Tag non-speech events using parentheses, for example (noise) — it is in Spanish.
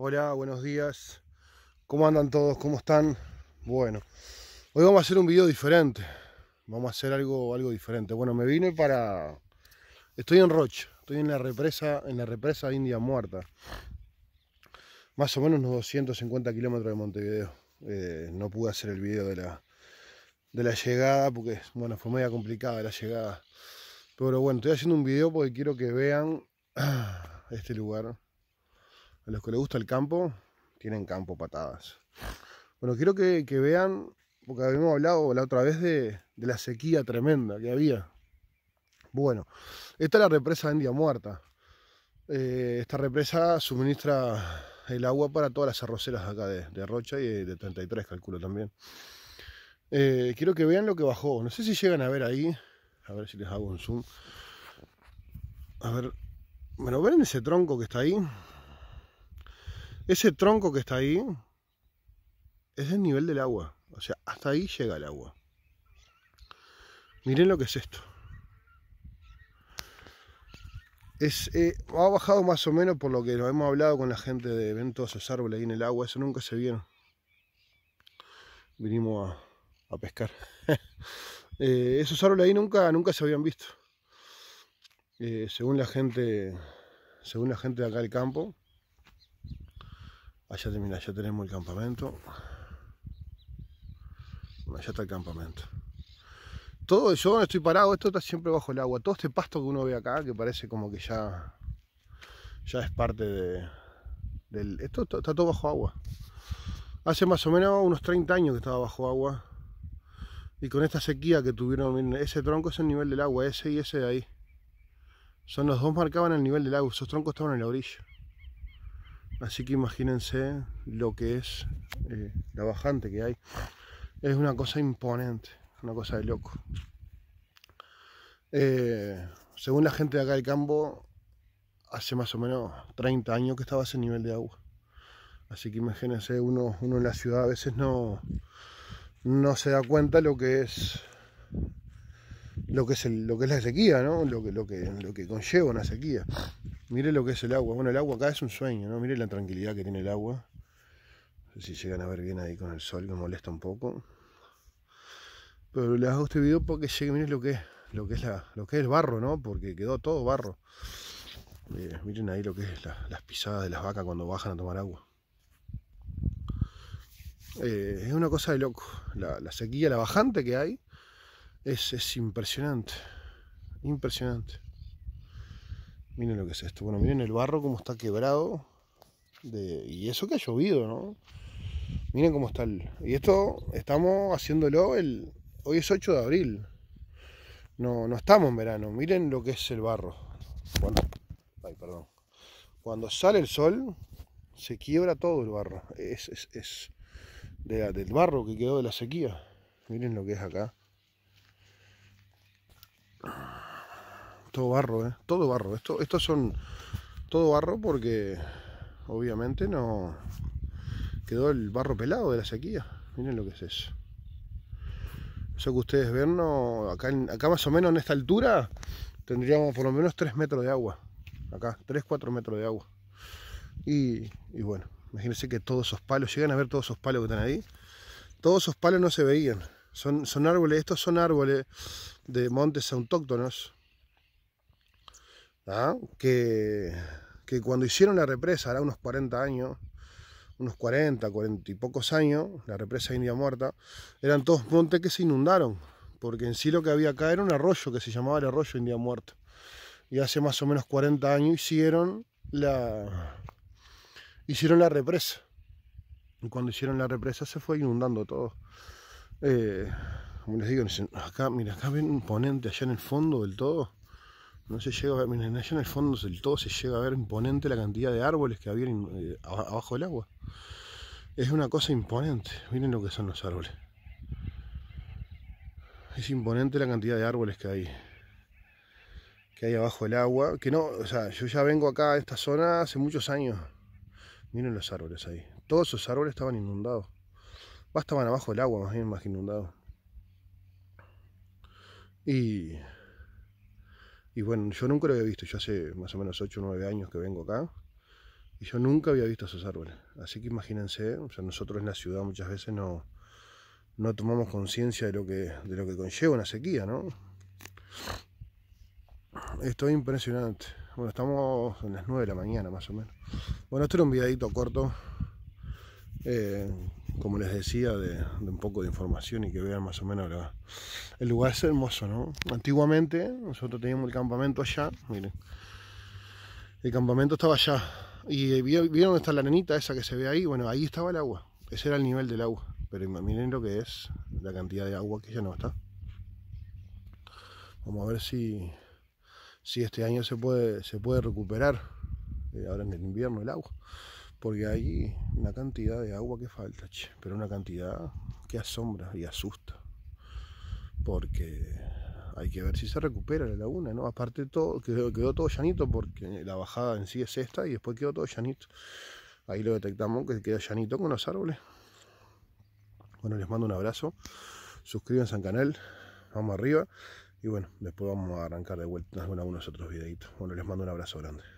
Hola, buenos días. ¿Cómo andan todos? ¿Cómo están? Bueno, hoy vamos a hacer un video diferente. Vamos a hacer algo, algo diferente. Bueno, me vine para... Estoy en Roche, estoy en la represa, en la represa India Muerta. Más o menos unos 250 kilómetros de Montevideo. Eh, no pude hacer el video de la, de la llegada porque, bueno, fue media complicada la llegada. Pero bueno, estoy haciendo un video porque quiero que vean (clears throat) este lugar a los que les gusta el campo, tienen campo patadas. Bueno, quiero que, vean, porque habíamos hablado la otra vez de, la sequía tremenda que había. Bueno, esta es la represa de India Muerta. Eh, esta represa suministra el agua para todas las arroceras acá de, Rocha y de 33, calculo también. Eh, quiero que vean lo que bajó. No sé si llegan a ver ahí. A ver si les hago un zoom. A ver. Bueno, ¿ven ese tronco que está ahí? Ese tronco que está ahí es el nivel del agua. O sea, hasta ahí llega el agua. Miren lo que es esto. Eh, ha bajado más o menos por lo que lo hemos hablado con la gente de ven todos esos árboles ahí en el agua, eso nunca se vieron. Vinimos a, pescar. (laughs) Eh, esos árboles ahí nunca, nunca se habían visto. Eh, según la gente, según la gente de acá del campo, Allá, ya tenemos el campamento. Bueno, allá está el campamento. Todo, yo donde estoy parado, esto está siempre bajo el agua. Todo este pasto que uno ve acá, que parece como que ya, ya es parte de... Del, esto está, todo bajo agua. Hace más o menos unos 30 años que estaba bajo agua. Y con esta sequía que tuvieron, ese tronco es el nivel del agua, ese y ese de ahí. Son los dos marcaban el nivel del agua, esos troncos estaban en la orilla. Así que imagínense lo que es eh, la bajante que hay. Es una cosa imponente, una cosa de loco. Eh, según la gente de acá del campo, hace más o menos 30 años que estaba ese nivel de agua. Así que imagínense, uno, uno en la ciudad a veces no, no se da cuenta lo que es lo que es lo que es la sequía, ¿no? Lo que, lo que, lo que conlleva una sequía. Mire lo que es el agua. Bueno, el agua acá es un sueño, ¿no? Mire la tranquilidad que tiene el agua. No sé si llegan a ver bien ahí con el sol, que molesta un poco. Pero les hago este video porque llegue, miren lo que es, lo que es lo que el barro, ¿no? Porque quedó todo barro. Miren, ahí lo que es las pisadas de las vacas cuando bajan a tomar agua. Eh, es una cosa de loco. La, la, sequía, la bajante que hay, es impresionante. Impresionante. Miren lo que es esto. Bueno, miren el barro como está quebrado. y eso que ha llovido, ¿no? Miren cómo está el... Y esto estamos haciéndolo el... Hoy es 8 de abril. No, no estamos en verano. Miren lo que es el barro. bueno ay, perdón. Cuando sale el sol, se quiebra todo el barro. Es, es, es del barro que quedó de la sequía. Miren lo que es acá. barro, ¿eh? todo barro. Esto, estos son todo barro porque obviamente no quedó el barro pelado de la sequía. Miren lo que es eso. Eso que ustedes ven, no, acá, acá más o menos en esta altura tendríamos por lo menos 3 metros de agua. Acá, 3, 4 metros de agua. Y, bueno, imagínense que todos esos palos, llegan a ver todos esos palos que están ahí. Todos esos palos no se veían. Son, son árboles, estos son árboles de montes autóctonos ¿ah? que, cuando hicieron la represa, era unos 40 años, unos 40, 40 y pocos años, la represa India Muerta, eran todos montes que se inundaron, porque en sí lo que había acá era un arroyo que se llamaba el arroyo India Muerta. Y hace más o menos 40 años hicieron la, hicieron la represa. Y cuando hicieron la represa se fue inundando todo. Eh, como les digo, acá, mira, acá ven un ponente allá en el fondo del todo. No se llega a ver, miren, allá en el fondo del todo se llega a ver imponente la cantidad de árboles que había eh, abajo del agua. Es una cosa imponente, miren lo que son los árboles. Es imponente la cantidad de árboles que hay que hay abajo del agua. Que no, o sea, yo ya vengo acá a esta zona hace muchos años. Miren los árboles ahí. Todos esos árboles estaban inundados. estaban abajo del agua, más bien más que inundados. Y y bueno, yo nunca lo había visto, yo hace más o menos 8 o 9 años que vengo acá, y yo nunca había visto esos árboles. Así que imagínense, sea, nosotros en la ciudad muchas veces no, no tomamos conciencia de, lo que, de lo que conlleva una sequía, ¿no? Esto es impresionante. Bueno, estamos en las 9 de la mañana más o menos. Bueno, esto era un viadito corto. Eh, como les decía, de, un poco de información y que vean más o menos el lugar es hermoso, ¿no? Antiguamente nosotros teníamos el campamento allá, miren, el campamento estaba allá y eh, vieron dónde está la arenita esa que se ve ahí, bueno, ahí estaba el agua, ese era el nivel del agua, pero miren lo que es la cantidad de agua que ya no está. Vamos a ver si, si este año se puede, se puede recuperar, eh, ahora en el invierno el agua porque hay una cantidad de agua que falta, pero una cantidad que asombra y asusta, porque hay que ver si se recupera la laguna, ¿no? Aparte todo, quedó, todo llanito porque la bajada en sí es esta y después quedó todo llanito. Ahí lo detectamos que queda llanito con los árboles. Bueno, les mando un abrazo, suscríbanse al canal, vamos arriba y bueno, después vamos a arrancar de vuelta en algunos otros videitos. Bueno, les mando un abrazo grande.